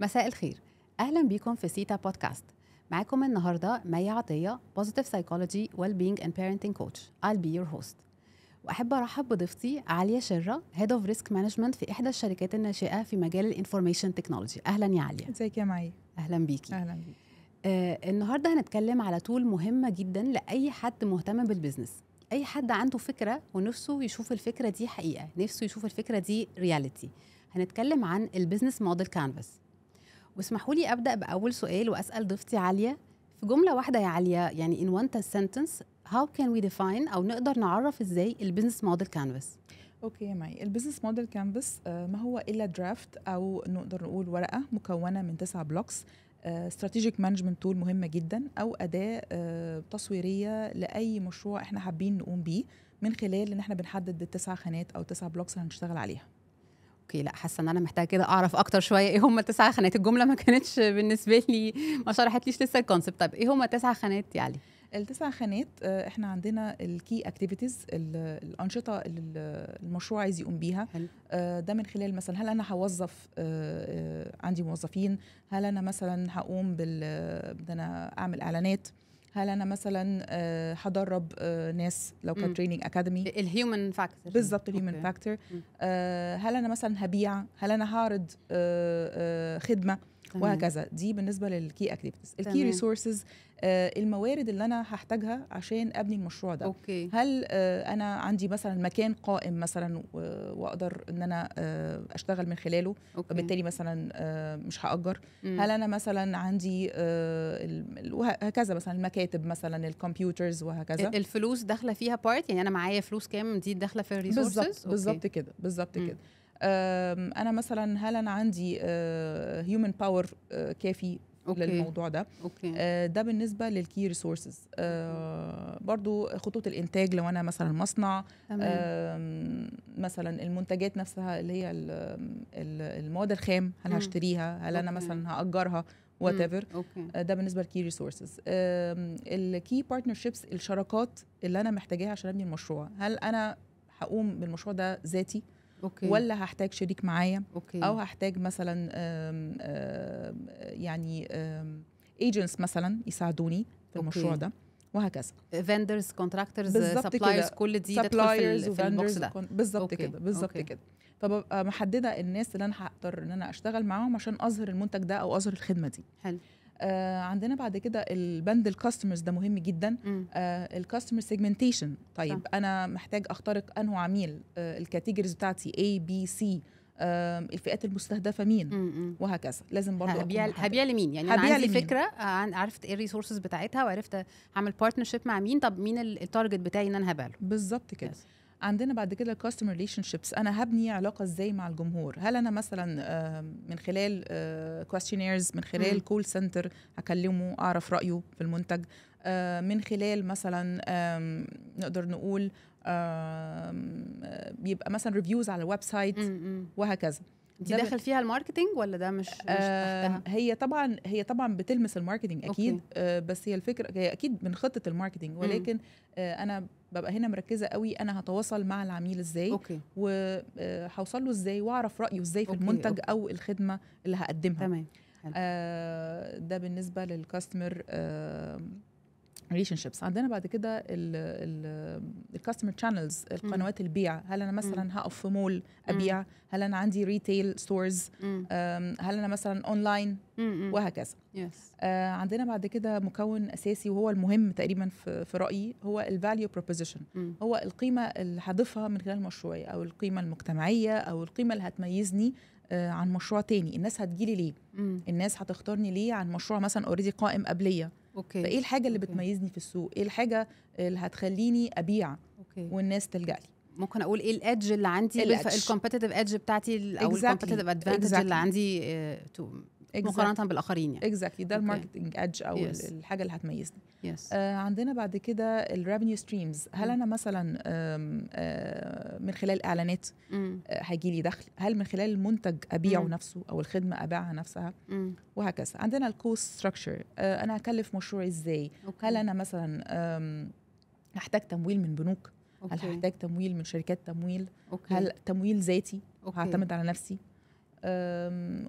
مساء الخير اهلا بيكم في سيتا بودكاست معاكم النهارده مي عطيه بوزيتيف سايكولوجي ويل بينج اند بيرنتنج كوتش I'll be your host واحب ارحب بضيفتي عليا شره هيد اوف ريسك مانجمنت في احدى الشركات الناشئه في مجال الانفورميشن تكنولوجي اهلا يا عليا ازيك يا مي اهلا بيكي اهلا بيكي آه النهارده هنتكلم على طول مهمه جدا لاي حد مهتم بالبزنس اي حد عنده فكره ونفسه يشوف الفكره دي حقيقه نفسه يشوف الفكره دي رياليتي هنتكلم عن البيزنس موديل كانفاس واسمحوا لي ابدا باول سؤال واسال ضيفتي عاليه في جمله واحده يا عاليه يعني ان وان سنتنس هاو كان وي ديفاين او نقدر نعرف ازاي البيزنس موديل كانفاس اوكي يا البيزنس موديل كانفاس ما هو الا درافت او نقدر نقول ورقه مكونه من تسعة بلوكس استراتيجيك مانجمنت تول مهمه جدا او اداه آه، تصويريه لاي مشروع احنا حابين نقوم بيه من خلال ان احنا بنحدد التسع خانات او تسع بلوكس اللي هنشتغل عليها اوكي لا حاسه ان انا محتاجه كده اعرف اكتر شويه ايه هم التسع خانات الجمله ما كانتش بالنسبه لي ما شرحتليش لسه الكونسبت طب ايه هم التسع خانات يا علي التسع خانات آه، احنا عندنا الكي اكتيفيتيز الانشطه اللي المشروع عايز يقوم بيها آه، ده من خلال مثلا هل انا هوظف آه، عندي موظفين هل انا مثلا هقوم بال انا اعمل اعلانات هل انا مثلا آه، هدرب آه، ناس لو كان تريننج اكاديمي الهيومن فاكتور بالظبط الهيومن فاكتور هل انا مثلا هبيع هل انا هعرض آه، خدمه وهكذا دي بالنسبه للكي اكتيفيتيز الكي ريسورسز آه، الموارد اللي انا هحتاجها عشان ابني المشروع ده أوكي. هل آه، انا عندي مثلا مكان قائم مثلا واقدر ان انا آه، اشتغل من خلاله أوكي. وبالتالي مثلا مش هاجر هل انا مثلا عندي وهكذا مثلا المكاتب مثلا الكمبيوترز وهكذا الفلوس داخله فيها بارت يعني انا معايا فلوس كام دي داخله في الريسورسز بالظبط بالظبط كده بالظبط كده انا مثلا هل انا عندي هيومن باور كافي أوكي. للموضوع ده أوكي. آه ده بالنسبه للكي ريسورسز آه برضو خطوط الانتاج لو انا مثلا مصنع تمام. آه مثلا المنتجات نفسها اللي هي المواد الخام هل م. هشتريها هل أوكي. انا مثلا هاجرها وات ايفر آه، ده بالنسبه للكي ريسورسز الكي بارتنرشيبس الشراكات اللي انا محتاجاها عشان ابني المشروع هل انا هقوم بالمشروع ده ذاتي أوكي. ولا هحتاج شريك معايا أوكي. او هحتاج مثلا آم آم يعني ايجنتس مثلا يساعدوني في المشروع ده وهكذا فندرز كونتراكترز سبلايرز كل دي تدخل في البوكس ده بالظبط كده بالظبط كده فببقى محدده الناس اللي انا هقدر ان انا اشتغل معاهم عشان اظهر المنتج ده او اظهر الخدمه دي حلو آه عندنا بعد كده البند الكاستمرز ده مهم جدا آه الكاستمر سيجمنتيشن طيب صح. انا محتاج اخترق انه عميل آه الكاتيجوريز بتاعتي اي بي سي آه الفئات المستهدفه مين م -م. وهكذا لازم برضه هبيع هبيع لمين يعني انا عندي لمين. فكره عرفت ايه الريسورسز بتاعتها وعرفت اعمل بارتنرشيب مع مين طب مين التارجت بتاعي ان انا هبيع له بالظبط كده yes. عندنا بعد كده الكاستمر ريليشن شيبس انا هبني علاقه ازاي مع الجمهور هل انا مثلا آه، من خلال كويستشنيرز آه، من خلال كول سنتر هكلمه اعرف رايه في المنتج آه، من خلال مثلا نقدر نقول بيبقى مثلا ريفيوز على الويب سايت وهكذا دي داخل فيها الماركتينج ولا ده مش, مش آه، تحتها؟ هي طبعا هي طبعا بتلمس الماركتينج اكيد أوكي. آه بس هي الفكره هي اكيد من خطه الماركتينج ولكن آه انا ببقى هنا مركزه قوي انا هتواصل مع العميل ازاي أوكي. وهوصل آه، له ازاي واعرف رايه ازاي في المنتج او الخدمه اللي هقدمها تمام آه ده بالنسبه للكاستمر آه ريليشن شيبس عندنا بعد كده الكاستمر تشانلز القنوات البيع هل انا مثلا هقف في مول ابيع هل انا عندي ريتيل ستورز هل انا مثلا اونلاين وهكذا yes. آه، عندنا بعد كده مكون اساسي وهو المهم تقريبا في, في رايي هو الفاليو بروبوزيشن هو القيمه اللي هضيفها من خلال مشروعي او القيمه المجتمعيه او القيمه اللي هتميزني آه، عن مشروع تاني الناس هتجيلي ليه الناس هتختارني ليه عن مشروع مثلا اوريدي قائم قبليه اوكي فايه الحاجه اللي أوكي. بتميزني في السوق ايه الحاجه اللي هتخليني ابيع أوكي. والناس تلجا لي ممكن اقول ايه الادج اللي عندي الكومبيتيتيف ادج بتاعتي او exactly. ادفانتج اللي عندي آه، exactly. مقارنه بالاخرين يعني اكزاكتلي exactly. ده الماركتنج ادج او yes. الحاجه اللي هتميزني yes. آه عندنا بعد كده الريفينيو ستريمز هل انا مثلا آه من خلال اعلانات آه، هيجي لي دخل هل من خلال المنتج ابيعه مم. نفسه او الخدمه ابيعها نفسها مم. وهكذا عندنا الكوست ستراكشر آه انا هكلف مشروعي ازاي okay. هل انا مثلا هحتاج تمويل من بنوك هل هحتاج تمويل من شركات تمويل أوكي. هل تمويل ذاتي هعتمد على نفسي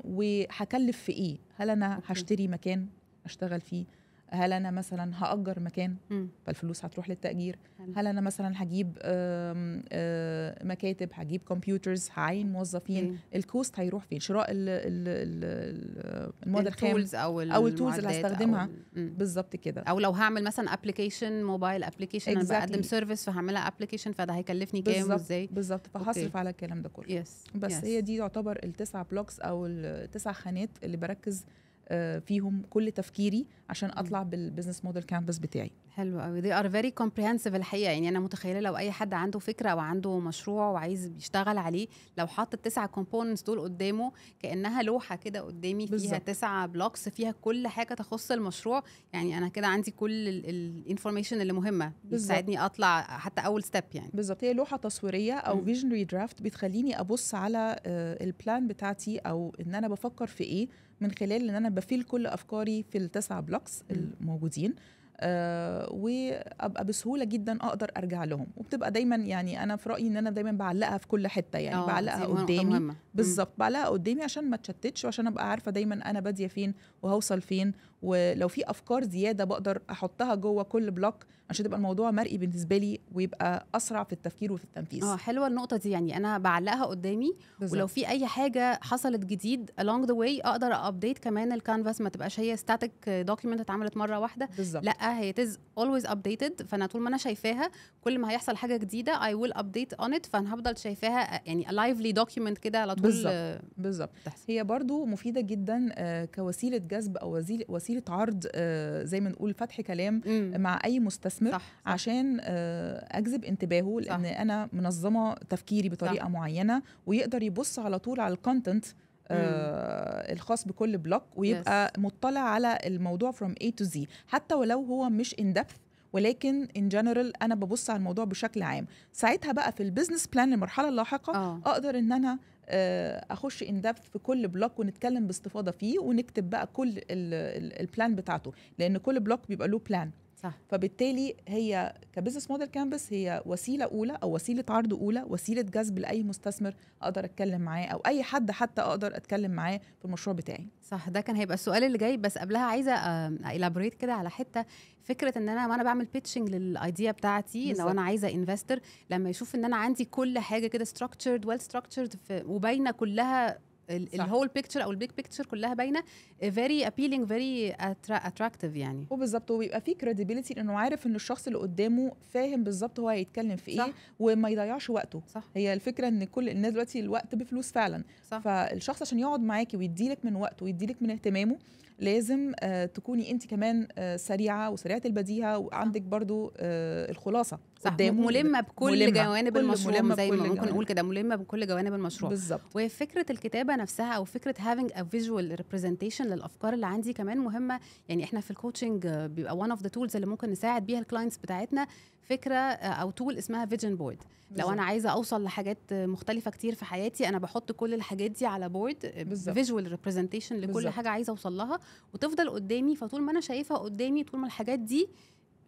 وهكلف في ايه هل انا هشتري مكان اشتغل فيه هل انا مثلا هاجر مكان م. فالفلوس هتروح للتاجير هل انا مثلا هجيب آه، مكاتب هجيب كمبيوترز هعين موظفين م. الكوست هيروح فين شراء ال ال المواد الخام او او التولز اللي هستخدمها بالظبط كده او لو هعمل مثلا ابلكيشن موبايل ابلكيشن انا بقدم سيرفيس فهعملها ابلكيشن فده هيكلفني كام وازاي بالظبط فهصرف على الكلام ده كله yes. بس yes. هي دي تعتبر التسع بلوكس او التسع خانات اللي بركز آه، فيهم كل تفكيري عشان اطلع بالبزنس موديل كانفاس بتاعي حلو قوي دي ار فيري كومبريهنسيف الحقيقه يعني انا متخيله لو اي حد عنده فكره او عنده مشروع وعايز يشتغل عليه لو حط التسعه كومبوننتس دول قدامه كانها لوحه كده قدامي بالزبط. فيها تسعه بلوكس فيها كل حاجه تخص المشروع يعني انا كده عندي كل الانفورميشن اللي مهمه بتساعدني اطلع حتى اول ستيب يعني بالظبط هي لوحه تصويريه او فيجنري درافت بتخليني ابص على آه، البلان بتاعتي او ان انا بفكر في ايه من خلال ان انا بفيل كل افكاري في التسع بلوكس الموجودين آه وابقى بسهوله جدا اقدر ارجع لهم وبتبقى دايما يعني انا في رايي ان انا دايما بعلقها في كل حته يعني آه، بعلقها قدامي بالظبط بعلقها قدامي عشان ما اتشتتش وعشان ابقى عارفه دايما انا باديه فين وهوصل فين ولو في افكار زياده بقدر احطها جوه كل بلوك عشان تبقى الموضوع مرئي بالنسبه لي ويبقى اسرع في التفكير وفي التنفيذ اه حلوه النقطه دي يعني انا بعلقها قدامي بالزبط. ولو في اي حاجه حصلت جديد along the way اقدر ابديت كمان الكانفاس ما تبقاش هي ستاتيك دوكيمنت اتعملت مره واحده بالزبط. لا هي تز اولويز ابديتد فانا طول ما انا شايفاها كل ما هيحصل حاجه جديده اي ويل ابديت اون ات فانا هفضل شايفاها يعني لايفلي دوكيمنت كده على طول بالظبط بالظبط هي برضو مفيده جدا آه، كوسيله جذب او وسيله وسيله عرض آه، زي ما نقول فتح كلام مع اي مستثمر صح. صح. عشان آه، اجذب انتباهه لان صح. انا منظمه تفكيري بطريقه صح. معينه ويقدر يبص على طول على الكونتنت آه الخاص بكل بلوك ويبقى yes. مطلع على الموضوع from A to Z حتى ولو هو مش in depth ولكن ان جنرال انا ببص على الموضوع بشكل عام ساعتها بقى في البيزنس بلان المرحله اللاحقه آه. اقدر ان انا آه، اخش ان دبث في كل بلوك ونتكلم باستفاضه فيه ونكتب بقى كل البلان بتاعته لان كل بلوك بيبقى له بلان صح. فبالتالي هي كبزنس موديل كانفاس هي وسيله اولى او وسيله عرض اولى وسيله جذب لاي مستثمر اقدر اتكلم معاه او اي حد حتى اقدر اتكلم معاه في المشروع بتاعي صح ده كان هيبقى السؤال اللي جاي بس قبلها عايزه الابريت آه، كده على حته فكره ان انا وانا بعمل بيتشنج للايديا بتاعتي بالزبط. لو انا عايزه انفستر لما يشوف ان انا عندي كل حاجه كده ستراكتشرد ويل ستراكتشرد وباينه كلها الهول بيكتشر او البيج بيكتشر كلها باينه فيري ابيلينج فيري اتراكتيف يعني وبالظبط وبيبقى فيه كريديبيليتي لانه عارف ان الشخص اللي قدامه فاهم بالظبط هو هيتكلم في ايه صح. وما يضيعش وقته صح. هي الفكره ان كل الناس دلوقتي الوقت بفلوس فعلا صح. فالشخص عشان يقعد معاكي ويديلك من وقته ويديلك من اهتمامه لازم آه، تكوني انت كمان آه، سريعه وسريعه البديهه وعندك برضو آه، الخلاصه صح ملمه بكل ملمة جوانب كل المشروع ملمة زي ما ممكن نقول كده ملمه بكل جوانب المشروع بالظبط وفكره الكتابه نفسها او فكره هافينج ا فيجوال ريبرزنتيشن للافكار اللي عندي كمان مهمه يعني احنا في الكوتشنج بيبقى وان اوف ذا تولز اللي ممكن نساعد بيها الكلاينتس بتاعتنا فكره آه، او تول اسمها فيجن بورد لو انا عايزه اوصل لحاجات مختلفه كتير في حياتي انا بحط كل الحاجات دي على بورد فيجوال ريبريزنتيشن لكل بالزبط. حاجه عايزه اوصل لها وتفضل قدامي فطول ما انا شايفها قدامي طول ما الحاجات دي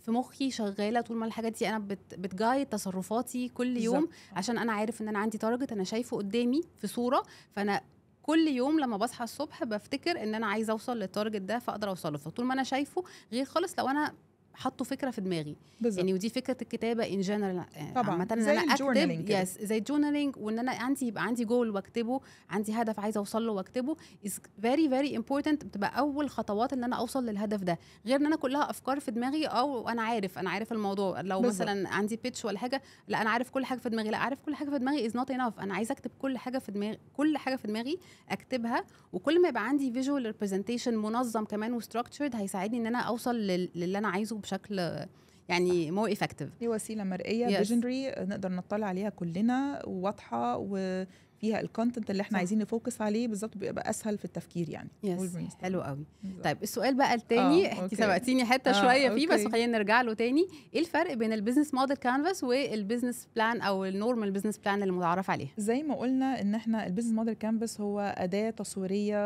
في مخي شغاله طول ما الحاجات دي انا بت بتجايد تصرفاتي كل يوم بالزبط. عشان انا عارف ان انا عندي تارجت انا شايفه قدامي في صوره فانا كل يوم لما بصحى الصبح بفتكر ان انا عايزه اوصل للتارجت ده فاقدر اوصله فطول ما انا شايفه غير خالص لو انا حطوا فكره في دماغي بالزبط. يعني ودي فكره الكتابه آه، ان جنرال طبعا زي انا اكتب يس زي الجورنالينج وان انا عندي يبقى عندي جول واكتبه عندي هدف عايزه اوصل له واكتبه از فيري فيري امبورتنت بتبقى اول خطوات ان انا اوصل للهدف ده غير ان انا كلها افكار في دماغي او انا عارف انا عارف الموضوع لو بالزبط. مثلا عندي بيتش ولا حاجه لا انا عارف كل حاجه في دماغي لا عارف كل حاجه في دماغي از نوت انف انا عايزه اكتب كل حاجه في دماغي كل حاجه في دماغي اكتبها وكل ما يبقى عندي فيجوال ريبرزنتيشن منظم كمان وستراكتشرد هيساعدني ان انا اوصل للي انا عايزه بشكل يعني مو افكتيف دي وسيله مرئيه yes. نقدر نطلع عليها كلنا واضحه فيها الكونتنت اللي احنا صح. عايزين نفوكس عليه بالظبط بيبقى اسهل في التفكير يعني يس حلو قوي بالزبط. طيب السؤال بقى الثاني انت آه، سبقتيني حته آه، شويه فيه بس خلينا نرجع له ثاني ايه الفرق بين البيزنس موديل كانفاس والبيزنس بلان او النورمال بيزنس بلان اللي متعارف عليها زي ما قلنا ان احنا البيزنس موديل كانفاس هو اداه تصويريه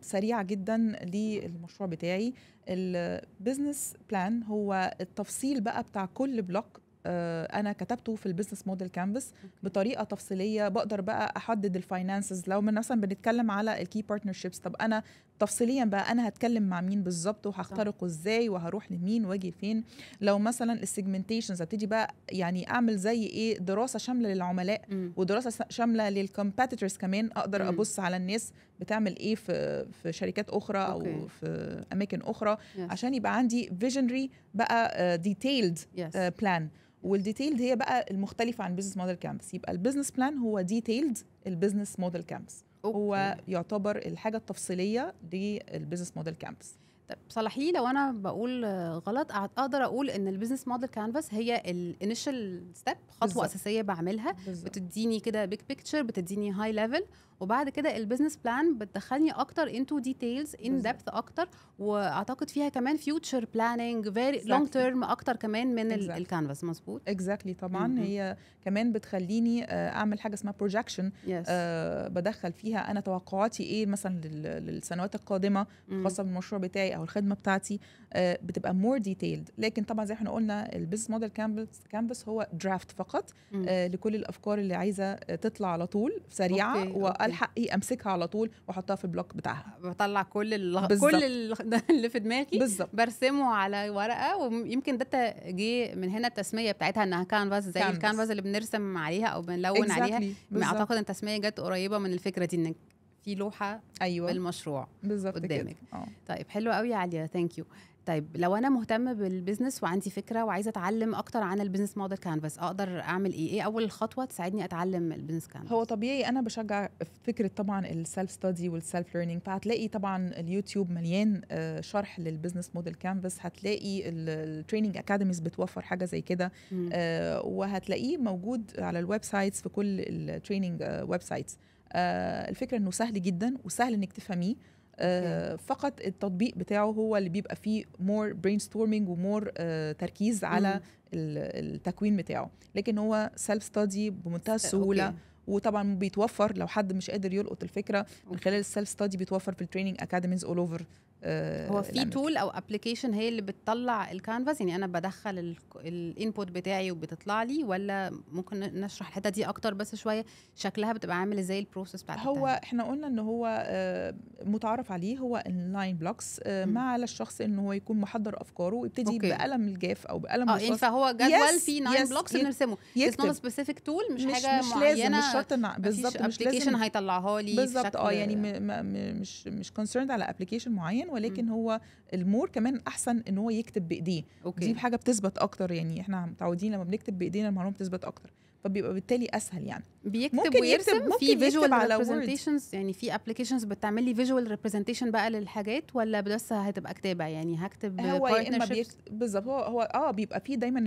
سريعه جدا للمشروع بتاعي البيزنس بلان هو التفصيل بقى بتاع كل بلوك آه، انا كتبته في البيزنس موديل كانفاس بطريقه تفصيليه بقدر بقى احدد الفاينانسز لو من مثلا بنتكلم على الكي بارتنرشيبس طب انا تفصيليا بقى انا هتكلم مع مين بالظبط وهخترقه ازاي وهروح لمين واجي فين لو مثلا السيجمنتيشنز ابتدي بقى يعني اعمل زي ايه دراسه شامله للعملاء م. ودراسه شامله للكومبيتيتورز كمان اقدر م. ابص على الناس بتعمل ايه في في شركات اخرى أوكي. او في اماكن اخرى yes. عشان يبقى عندي فيجنري بقى ديتيلد بلان والديتيلد هي بقى المختلفه عن بزنس موديل كامبس يبقى البزنس بلان هو ديتيلد البزنس موديل كامبس أوكي. هو يعتبر الحاجه التفصيليه للبيزنس موديل كامبس طب صلحي لو انا بقول غلط اقدر اقول ان البيزنس موديل كانفاس هي الانيشال ستيب خطوه بالزبط. اساسيه بعملها بالزبط. بتديني كده بيج بيكتشر بتديني هاي ليفل وبعد كده البيزنس بلان بتدخلني اكتر انتو ديتيلز ان ديبث اكتر واعتقد فيها كمان فيوتشر بلاننج فيري لونج تيرم اكتر كمان من الكانفاس مظبوط اكزاكتلي طبعا م-م. هي كمان بتخليني آه، اعمل حاجه اسمها بروجكشن yes. أه بدخل فيها انا توقعاتي ايه مثلا للسنوات القادمه خاصه بالمشروع بتاعي او الخدمه بتاعتي آه، بتبقى مور ديتيلد لكن طبعا زي ما احنا قلنا البيزنس موديل كانفاس كانفاس هو درافت فقط آه، لكل الافكار اللي عايزه آه، تطلع على طول سريعه أوكي. والحق إيه، امسكها على طول واحطها في البلوك بتاعها بطلع كل اللغ... كل اللي في دماغي بالزبط. برسمه على ورقه ويمكن ده جه من هنا التسميه بتاعتها انها كانفاس زي كانفاس. الكانفاس اللي بنرسم عليها او بنلون exactly. عليها بالزبط. اعتقد ان التسميه جت قريبه من الفكره دي انك في لوحه ايوه بالمشروع بالظبط قدامك كده. آه. طيب حلو قوي يا عليا ثانك يو طيب لو انا مهتم بالبيزنس وعندي فكره وعايزه اتعلم اكتر عن البيزنس موديل كانفاس اقدر اعمل ايه ايه اول خطوه تساعدني اتعلم البيزنس كانفاس هو طبيعي انا بشجع فكره طبعا السيلف ستادي والسيلف ليرنينج فهتلاقي طبعا اليوتيوب مليان آه، شرح للبيزنس موديل كانفاس هتلاقي التريننج اكاديميز بتوفر حاجه زي كده آه، وهتلاقيه موجود على الويب سايتس في كل التريننج ويب سايتس آه، الفكره انه سهل جدا وسهل انك تفهميه آه فقط التطبيق بتاعه هو اللي بيبقى فيه مور برين ستورمنج ومور تركيز على التكوين بتاعه لكن هو سيلف ستادي بمنتهى السهوله وطبعا بيتوفر لو حد مش قادر يلقط الفكره من خلال السيلف ستادي بيتوفر في التريننج اكاديميز اول اوفر آه، هو في تول او ابلكيشن هي اللي بتطلع الكانفاس يعني انا بدخل الانبوت بتاعي وبتطلع لي ولا ممكن نشرح الحته دي اكتر بس شويه شكلها بتبقى عامل ازاي البروسيس بتاعتها هو احنا قلنا ان هو آه، متعارف عليه هو اللاين بلوكس ما على الشخص ان هو يكون محضر افكاره ويبتدي بقلم الجاف او بقلم اه يعني فهو جدول في ناين بلوكس بنرسمه اتس نوت سبيسيفيك تول مش, مش حاجه مش معينه لازم مش شرط بالظبط مش لازم هيطلعها لي بالظبط اه يعني مش مش كونسيرند على ابلكيشن معين كمان ولكن م. هو المور كمان احسن ان هو يكتب بايديه دي حاجه بتثبت اكتر يعني احنا متعودين لما بنكتب بايدينا المعلومه بتثبت اكتر فبيبقى بالتالي اسهل يعني بيكتب ممكن ويرسم ممكن في فيجوال ريبرزنتيشنز يعني في ابلكيشنز بتعمل لي فيجوال ريبرزنتيشن بقى للحاجات ولا بس هتبقى كتابه يعني هكتب هو يا بالظبط هو هو اه بيبقى فيه دايما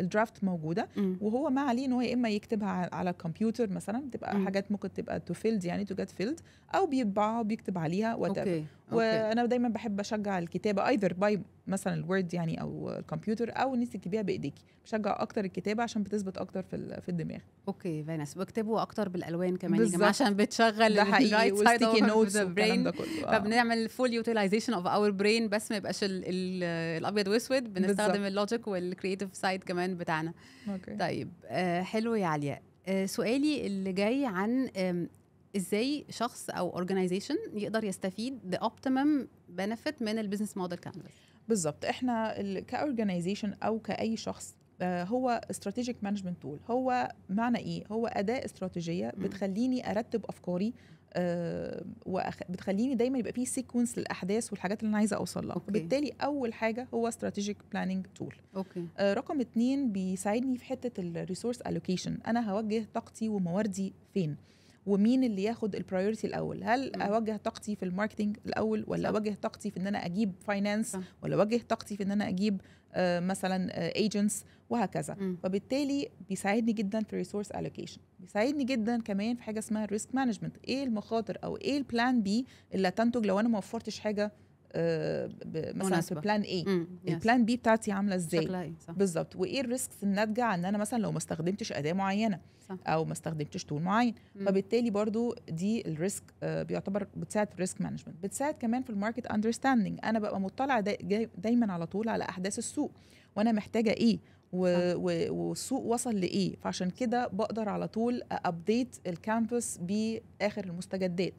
الدرافت موجوده م. وهو ما عليه ان هو يا اما يكتبها على الكمبيوتر مثلا بتبقى م. حاجات ممكن تبقى تو فيلد يعني تو جيت فيلد او بيطبعها وبيكتب عليها وات وانا دايما بحب اشجع الكتابه ايذر باي مثلا الوورد يعني او الكمبيوتر او ان انت تكتبيها بايديكي بشجع اكتر الكتابه عشان بتثبت اكتر في في الدماغ اوكي فينس بكتبه اكتر بالالوان كمان يا جماعه عشان بتشغل ده سايد نوتس والكلام ده كله آه. فبنعمل فول يوتيلايزيشن اوف اور برين بس ما يبقاش الابيض واسود بنستخدم اللوجيك والكرييتيف سايد كمان بتاعنا اوكي طيب آه حلو يا عليا آه، سؤالي اللي جاي عن ازاي شخص او اورجنايزيشن يقدر يستفيد باوبتيمم بنفيت من البيزنس موديل كانفاس بالظبط احنا كاورجنايزيشن او كاي شخص آه، هو استراتيجيك مانجمنت تول هو معنى ايه هو اداه استراتيجيه بتخليني ارتب افكاري أه وبتخليني دايما يبقى فيه سيكونس للاحداث والحاجات اللي انا عايزه اوصل لها وبالتالي اول حاجه هو استراتيجيك بلاننج تول اوكي آه، رقم اتنين بيساعدني في حته الريسورس الوكيشن انا هوجه طاقتي ومواردي فين ومين اللي ياخد البرايورتي الاول هل م. اوجه طاقتي في الماركتنج الاول ولا صح. اوجه طاقتي في ان انا اجيب فاينانس ولا اوجه طاقتي في ان انا اجيب آه مثلا ايجنتس آه، وهكذا م. فبالتالي بيساعدني جدا في الريسورس الوكيشن بيساعدني جدا كمان في حاجه اسمها الريسك مانجمنت ايه المخاطر او ايه البلان بي اللي هتنتج لو انا ما وفرتش حاجه آه، مثلا مناسبة. في بلان اي البلان بي بتاعتي عامله ازاي ايه؟ بالظبط وايه الريسكس الناتجه عن ان انا مثلا لو ما استخدمتش اداه معينه صح. او ما استخدمتش طول معين مم. فبالتالي برضو دي الريسك آه، بيعتبر بتساعد في الريسك مانجمنت بتساعد كمان في الماركت اندرستاندنج انا ببقى مطلع دايما على طول على احداث السوق وانا محتاجه ايه و... و... والسوق وصل لايه فعشان كده بقدر على طول ابديت الكامبس باخر المستجدات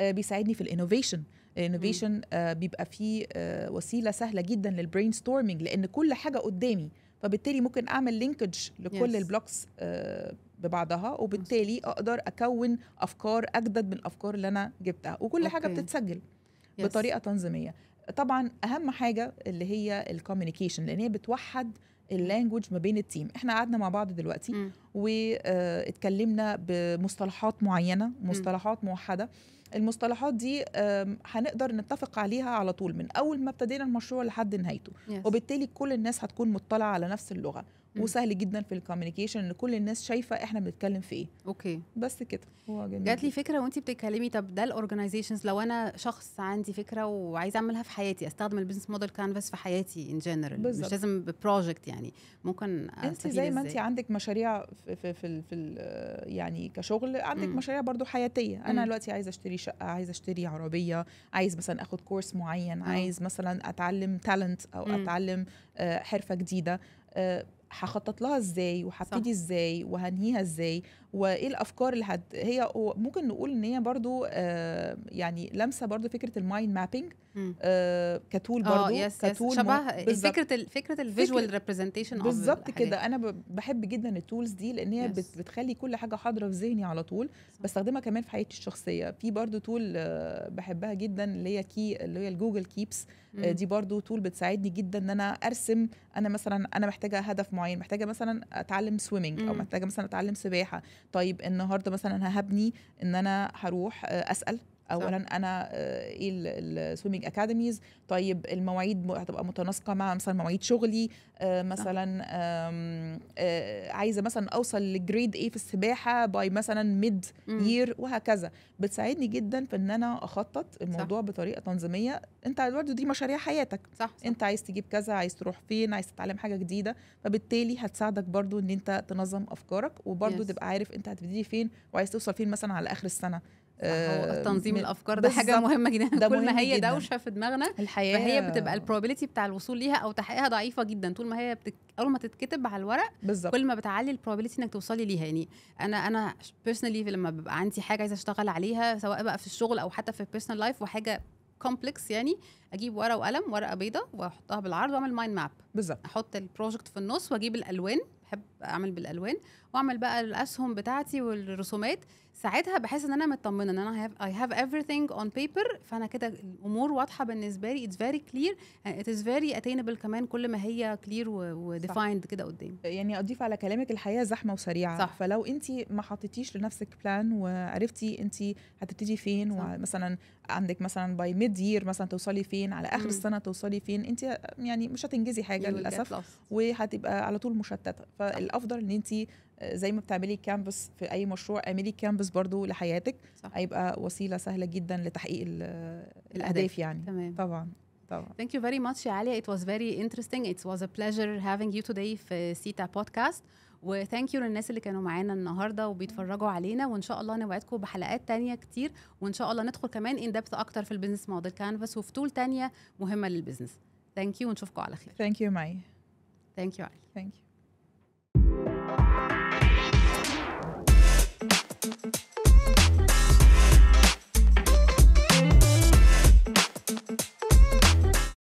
آه، بيساعدني في الانوفيشن الانوفيشن آه، بيبقى فيه آه، وسيله سهله جدا للبرين ستورمنج لان كل حاجه قدامي فبالتالي ممكن اعمل لينكج لكل yes. البلوكس آه، ببعضها وبالتالي اقدر اكون افكار اجدد من الافكار اللي انا جبتها وكل okay. حاجه بتتسجل yes. بطريقه تنظيميه طبعا اهم حاجه اللي هي الكوميونيكيشن لان هي بتوحد اللانجوج ما بين التيم احنا قعدنا مع بعض دلوقتي واتكلمنا بمصطلحات معينه مصطلحات موحده المصطلحات دي هنقدر نتفق عليها على طول من اول ما ابتدينا المشروع لحد نهايته وبالتالي كل الناس هتكون مطلعه على نفس اللغه وسهل جدا في الكوميونيكيشن ان كل الناس شايفه احنا بنتكلم في ايه اوكي بس كده هو جميل جات لي فكره وانت بتتكلمي طب ده الاورجنايزيشنز لو انا شخص عندي فكره وعايزه اعملها في حياتي استخدم البيزنس موديل كانفاس في حياتي ان جنرال مش لازم ببروجكت يعني ممكن انت زي ما انت عندك مشاريع في في في, في يعني كشغل عندك م. مشاريع برضو حياتيه انا دلوقتي عايزه اشتري شقه عايزه اشتري عربيه عايز مثلا اخد كورس معين آه. عايز مثلا اتعلم تالنت او اتعلم آه، حرفه جديده آه، هخطط لها ازاي وهبتدي ازاي وهنهيها ازاي وايه الافكار اللي هت... هي ممكن نقول ان هي برضو آه يعني لمسه برضو فكره المايند مابينج آه كتول آه، برضو آه يس كتول يس شبه بالزبط. فكره ال... فكره الفيجوال ريبريزنتيشن بالظبط كده انا بحب جدا التولز دي لان هي بت... بتخلي كل حاجه حاضره في ذهني على طول بستخدمها كمان في حياتي الشخصيه في برضو تول آه بحبها جدا اللي هي كي اللي هي الجوجل كيبس آه دي برضو تول بتساعدني جدا ان انا ارسم انا مثلا انا محتاجه هدف معين محتاجه مثلا اتعلم سويمنج او محتاجه مثلا اتعلم سباحه طيب النهارده مثلا هبني ان انا هروح آه، اسال اولا صح. انا آه، ايه السويمنج اكاديميز طيب المواعيد هتبقى متناسقه مع مثلا مواعيد شغلي آه، مثلا آه، عايزه مثلا اوصل لجريد ايه في السباحه باي مثلا ميد يير وهكذا بتساعدني جدا في ان انا اخطط الموضوع صح. بطريقه تنظيميه انت برضه دي مشاريع حياتك صح, صح. انت عايز تجيب كذا عايز تروح فين عايز تتعلم حاجه جديده فبالتالي هتساعدك برضه ان انت تنظم افكارك وبرضه تبقى عارف انت هتبتدي فين وعايز توصل فين مثلا على اخر السنه تنظيم الافكار ده حاجه مهمه جدا ده كل ما هي جداً. دوشه في دماغنا الحياه فهي بتبقى البروبابيلتي بتاع الوصول ليها او تحقيقها ضعيفه جدا طول ما هي بتك... اول ما تتكتب على الورق بالزبط. كل ما بتعلي البروبابيلتي انك توصلي ليها يعني انا انا بيرسونالي لما ببقى عندي حاجه عايزه اشتغل عليها سواء بقى في الشغل او حتى في البيرسونال لايف وحاجه كومبلكس يعني اجيب ورقه وقلم ورقه بيضة واحطها بالعرض واعمل مايند ماب بالظبط احط البروجكت في النص واجيب الالوان بحب اعمل بالالوان واعمل بقى الاسهم بتاعتي والرسومات ساعتها بحس ان انا مطمنه ان انا اي هاف everything اون بيبر فانا كده الامور واضحه بالنسبه لي اتس فيري كلير اتس فيري اتينبل كمان كل ما هي كلير وديفايند كده قدامي يعني اضيف على كلامك الحياه زحمه وسريعه صح. فلو انت ما حطيتيش لنفسك بلان وعرفتي انت هتبتدي فين صح. ومثلا عندك مثلا باي ميد يير مثلا توصلي فين فين على اخر مم. السنه توصلي فين انت يعني مش هتنجزي حاجه للاسف وهتبقى على طول مشتته فالافضل ان انت آه، زي ما بتعملي كامبس في اي مشروع اعملي كامبس برضو لحياتك صح. هيبقى وسيله سهله جدا لتحقيق الاهداف يعني تمام. طبعا طبعا Thank you very much يا عليا it was very interesting it was a pleasure having you today في سيتا بودكاست وثانك يو للناس اللي كانوا معانا النهارده وبيتفرجوا علينا وان شاء الله نوعدكم بحلقات تانية كتير وان شاء الله ندخل كمان ان دبث اكتر في البيزنس موديل كانفاس وفي تول تانية مهمه للبيزنس ثانك يو ونشوفكم على خير ثانك يو ماي ثانك يو ثانك يو